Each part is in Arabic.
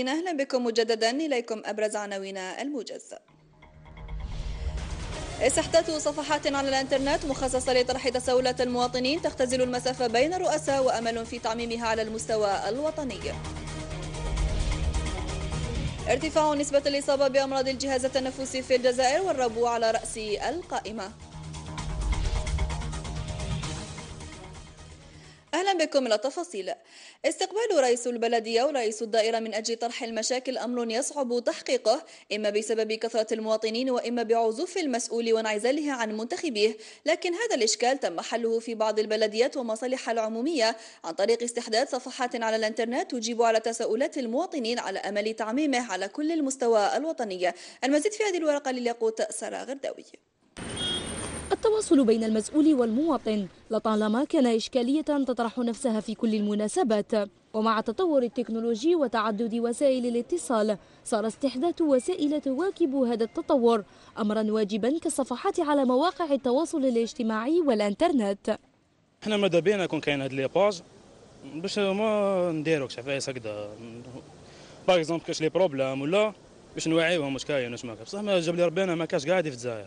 أهلا بكم مجددا إليكم أبرز عناوين الموجز إسحتات صفحات على الإنترنت مخصصة لطرح تساؤلات المواطنين تختزل المسافة بين الرؤساء وأمل في تعميمها على المستوى الوطني ارتفاع نسبة الإصابة بأمراض الجهاز التنفسي في الجزائر والربو على رأس القائمة أهلا بكم إلى التفاصيل استقبال رئيس البلدية ورئيس الدائرة من أجل طرح المشاكل أمر يصعب تحقيقه إما بسبب كثرة المواطنين وإما بعزوف المسؤول وانعزاله عن منتخبيه لكن هذا الإشكال تم حله في بعض البلديات ومصالح العمومية عن طريق استحداث صفحات على الإنترنت تجيب على تساؤلات المواطنين على أمل تعميمه على كل المستوى الوطني المزيد في هذه الورقة للياقوت سارة غرداوي التواصل بين المسؤول والمواطن لطالما كان إشكالية تطرح نفسها في كل المناسبات ومع تطور التكنولوجي وتعدد وسائل الاتصال صار استحداث وسائل تواكب هذا التطور أمرا واجبا كالصفحات على مواقع التواصل الاجتماعي والإنترنت احنا ماذا بينا يكون كاين هاد لي باج باش ما كشاف اي هكذا باغ اكزومبل كاش لي بروبلام ولا باش نوعيوهم واش كاين واش ما كاين بصح ما جاب لي ربينا ما كاش قاعد في الجزائر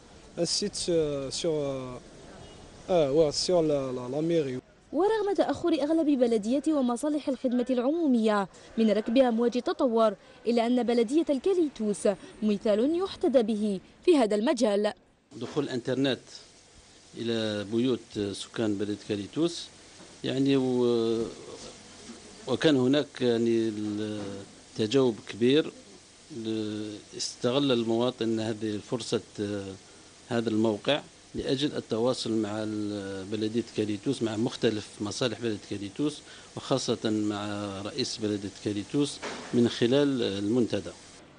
un site euh, sur, euh, euh, sur la, la, la mairie. ورغم تأخر أغلب بلدية ومصالح الخدمة العمومية من ركب أمواج التطور إلا أن بلدية الكاليتوس مثال يحتذى به في هذا المجال دخول الانترنت إلى بيوت سكان بلدية كاليتوس يعني و... وكان هناك يعني تجاوب كبير استغل المواطن هذه فرصة آه، هذا الموقع لأجل التواصل مع بلدية كاريتوس مع مختلف مصالح بلدية كاريتوس وخاصة مع رئيس بلدية كاريتوس من خلال المنتدى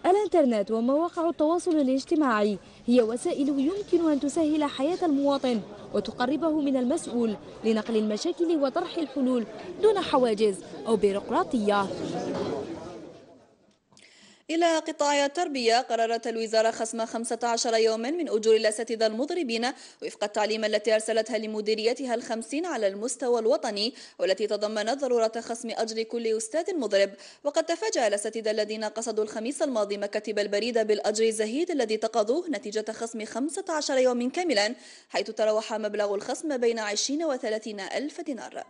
الإنترنت ومواقع التواصل الاجتماعي هي وسائل يمكن أن تسهل حياة المواطن وتقربه من المسؤول لنقل المشاكل وطرح الحلول دون حواجز أو بيروقراطية إلى قطاع التربية قررت الوزارة خصم 15 يوما من أجور الأساتذة المضربين وفق التعليمة التي أرسلتها لمديريتها الخمسين على المستوى الوطني والتي تضمنت ضرورة خصم أجر كل أستاذ مضرب وقد تفاجأ الأساتذة الذين قصدوا الخميس الماضي مكاتب البريدة بالأجر الزهيد الذي تقاضوه نتيجة خصم 15 يوما كاملا حيث تراوح مبلغ الخصم بين 20 و 30 ألف دينار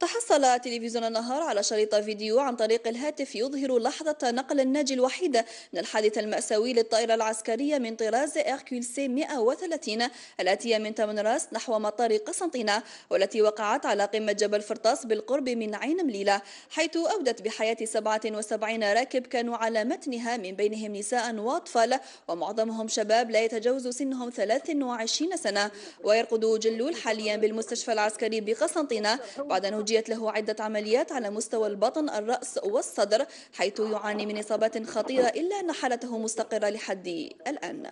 تحصل تلفزيون النهار على شريط فيديو عن طريق الهاتف يظهر لحظة نقل الناجي الوحيد من الحادث المأساوي للطائرة العسكرية من طراز إيركول سي 130 الآتية من تمنراس نحو مطار قسنطينة والتي وقعت على قمة جبل فرطاس بالقرب من عين مليلة حيث أودت بحياة 77 راكب كانوا على متنها من بينهم نساء وأطفال ومعظمهم شباب لا يتجاوز سنهم 23 سنة ويرقد جلول حاليا بالمستشفى العسكري بقسنطينة بعد أن أجيت له عدة عمليات على مستوى البطن الرأس والصدر حيث يعاني من إصابات خطيرة إلا أن حالته مستقرة لحد الآن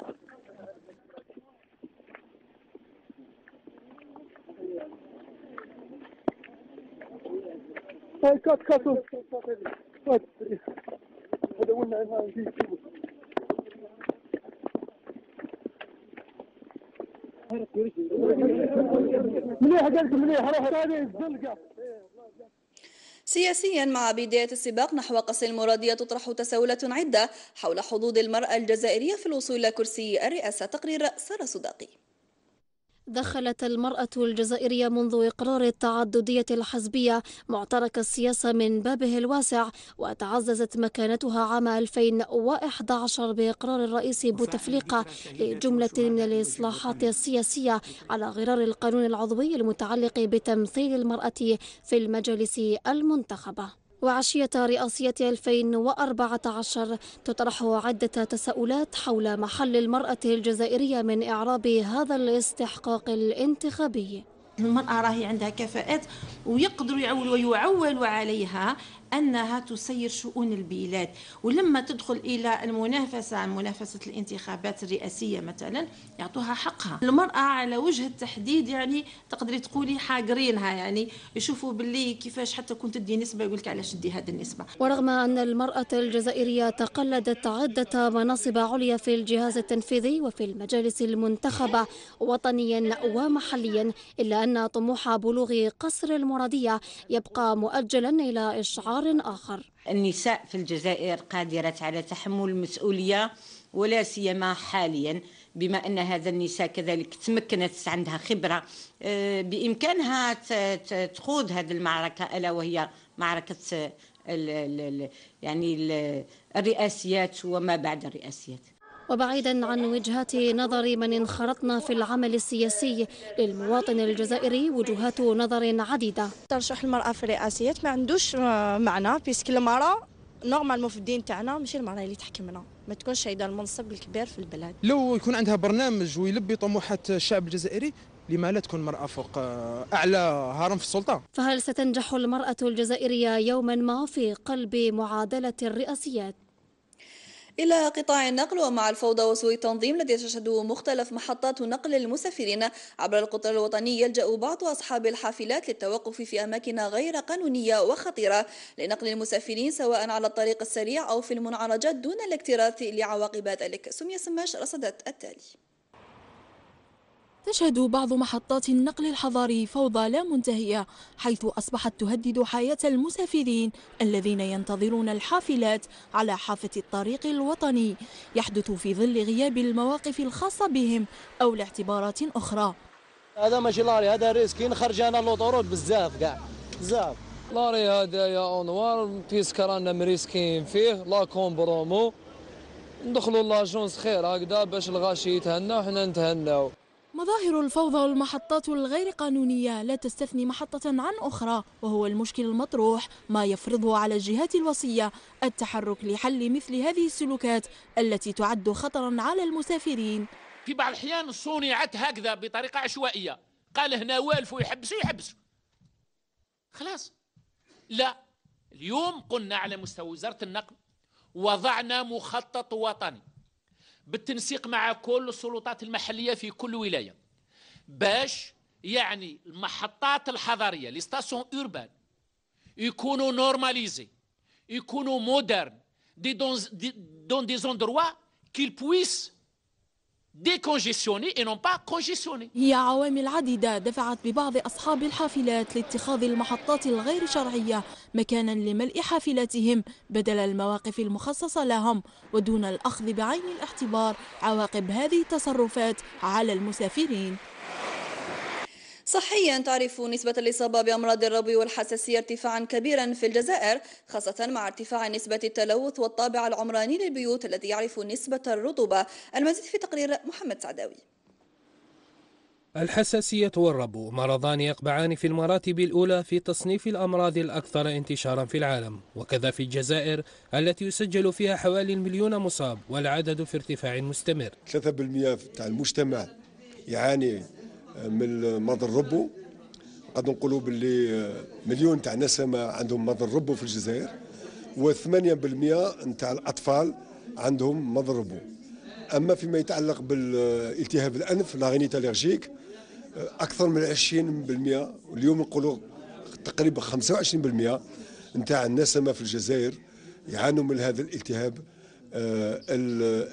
مليح قالك مليح روح هذه الزلقه سياسيا مع بداية السباق نحو قصر المرادية تطرح تساؤلات عدة حول حظوظ المرأة الجزائرية في الوصول إلى كرسي الرئاسة تقرير سارة صداقي دخلت المرأة الجزائرية منذ إقرار التعددية الحزبية معترك السياسة من بابه الواسع وتعززت مكانتها عام 2011 بإقرار الرئيس بوتفليقة لجملة من الإصلاحات السياسية على غرار القانون العضوي المتعلق بتمثيل المرأة في المجالس المنتخبة وعشية رئاسية 2014 تطرح عدة تساؤلات حول محل المرأة الجزائرية من إعراب هذا الاستحقاق الانتخابي المرأة راهي عندها كفاءات ويقدروا يعولوا ويعولوا عليها أنها تسير شؤون البلاد ولما تدخل إلى المنافسة عن منافسة الانتخابات الرئاسية مثلا يعطوها حقها المرأة على وجه التحديد يعني تقدري تقولي حاقرينها يعني يشوفوا باللي كيفاش حتى كنت تدي نسبة يقول لك علاش تدي هذه النسبة ورغم أن المرأة الجزائرية تقلدت عدة مناصب عليا في الجهاز التنفيذي وفي المجالس المنتخبة وطنيا ومحليا إلا أن طموح بلوغ قصر المرادية يبقى مؤجلا إلى إشعار إطار آخر النساء في الجزائر قادرات على تحمل المسؤولية ولا سيما حاليا بما ان هذا النساء كذلك تمكنت عندها خبره آه، بامكانها تخوض هذه المعركه الا وهي معركه الـ آه، الـ يعني الرئاسيات وما بعد الرئاسيات وبعيدا عن وجهات نظر من انخرطنا في العمل السياسي للمواطن الجزائري وجهات نظر عديدة ترشح المرأة في الرئاسيات ما عندوش آه، معنى بيسك المرأة نورمالمون في الدين تاعنا ماشي المرأة اللي تحكمنا ما تكونش هيدا المنصب الكبير في البلاد لو يكون عندها برنامج ويلبي طموحات الشعب الجزائري لما لا تكون مرأة فوق آه، أعلى هرم في السلطة فهل ستنجح المرأة الجزائرية يوما ما في قلب معادلة الرئاسيات؟ إلى قطاع النقل ومع الفوضى وسوء التنظيم الذي تشهده مختلف محطات نقل المسافرين عبر القطر الوطني يلجأ بعض أصحاب الحافلات للتوقف في أماكن غير قانونية وخطيرة لنقل المسافرين سواء على الطريق السريع أو في المنعرجات دون الاكتراث لعواقب ذلك سمية سماش رصدت التالي تشهد بعض محطات النقل الحضري فوضى لا منتهية حيث أصبحت تهدد حياة المسافرين الذين ينتظرون الحافلات على حافة الطريق الوطني يحدث في ظل غياب المواقف الخاصة بهم أو لاعتبارات أخرى هذا ماشي لاري هذا ريسكين خرجانا لوطورود بزاف كاع بزاف لاري هذا يا انوار في رانا مريسكين فيه لا كومبرومو ندخلوا لاجونس خير هكذا باش الغاشي يتهنى وحنا نتهناو مظاهر الفوضى والمحطات الغير قانونية لا تستثني محطة عن أخرى وهو المشكل المطروح ما يفرضه على الجهات الوصية التحرك لحل مثل هذه السلوكات التي تعد خطرا على المسافرين في بعض الأحيان صنعت هكذا بطريقة عشوائية قال هنا والف ويحبس ويحبس خلاص لا اليوم قلنا على مستوى وزارة النقل وضعنا مخطط وطني بالتنسيق مع كل السلطات المحليه في كل ولايه باش يعني المحطات الحضريه لي ستاسيون اوربان يكونوا نورماليزي يكونوا مودرن دي دون دي دون دي زوندروا كيل بويس هي عوامل عديدة دفعت ببعض أصحاب الحافلات لاتخاذ المحطات الغير شرعية مكانا لملء حافلاتهم بدل المواقف المخصصة لهم ودون الأخذ بعين الاعتبار عواقب هذه التصرفات على المسافرين صحيا تعرف نسبة الإصابة بأمراض الربو والحساسية ارتفاعا كبيرا في الجزائر خاصة مع ارتفاع نسبة التلوث والطابع العمراني للبيوت الذي يعرف نسبة الرطوبة المزيد في تقرير محمد سعداوي الحساسية والربو مرضان يقبعان في المراتب الأولى في تصنيف الأمراض الأكثر انتشارا في العالم وكذا في الجزائر التي يسجل فيها حوالي المليون مصاب والعدد في ارتفاع مستمر 3% تاع المجتمع يعاني من مضر ربو قد نقولوا باللي مليون تاع ناس عندهم مضر ربو في الجزائر و8% نتاع الاطفال عندهم مضر ربو اما فيما يتعلق بالالتهاب الانف لاغينيت اليرجيك اكثر من 20% اليوم نقولوا تقريبا 25% نتاع النسمه في الجزائر يعانوا من هذا الالتهاب آه،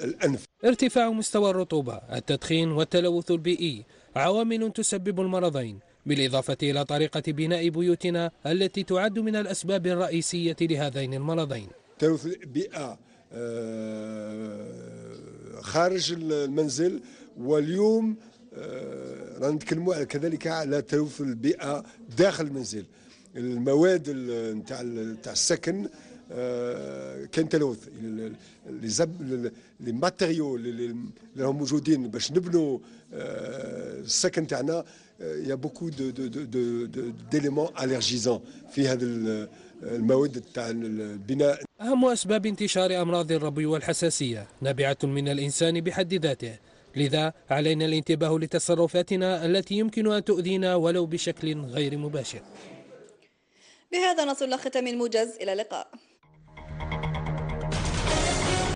الانف ارتفاع مستوى الرطوبة التدخين والتلوث البيئي عوامل تسبب المرضين بالإضافة إلى طريقة بناء بيوتنا التي تعد من الأسباب الرئيسية لهذين المرضين تلوث البيئة آه، خارج المنزل واليوم آه، رانا نتكلموا كذلك على تلوث البيئة داخل المنزل المواد نتاع السكن آه، كنتلوث لي لي ماتيريو اللي راهم موجودين باش نبنوا آه، السكن تاعنا آه، يا بوكو دو دو دو ديليمون اليرجيزون في هذا المواد تاع البناء اهم اسباب انتشار امراض الربو والحساسيه نابعه من الانسان بحد ذاته لذا علينا الانتباه لتصرفاتنا التي يمكن ان تؤذينا ولو بشكل غير مباشر بهذا نصل ختام الموجز الى اللقاء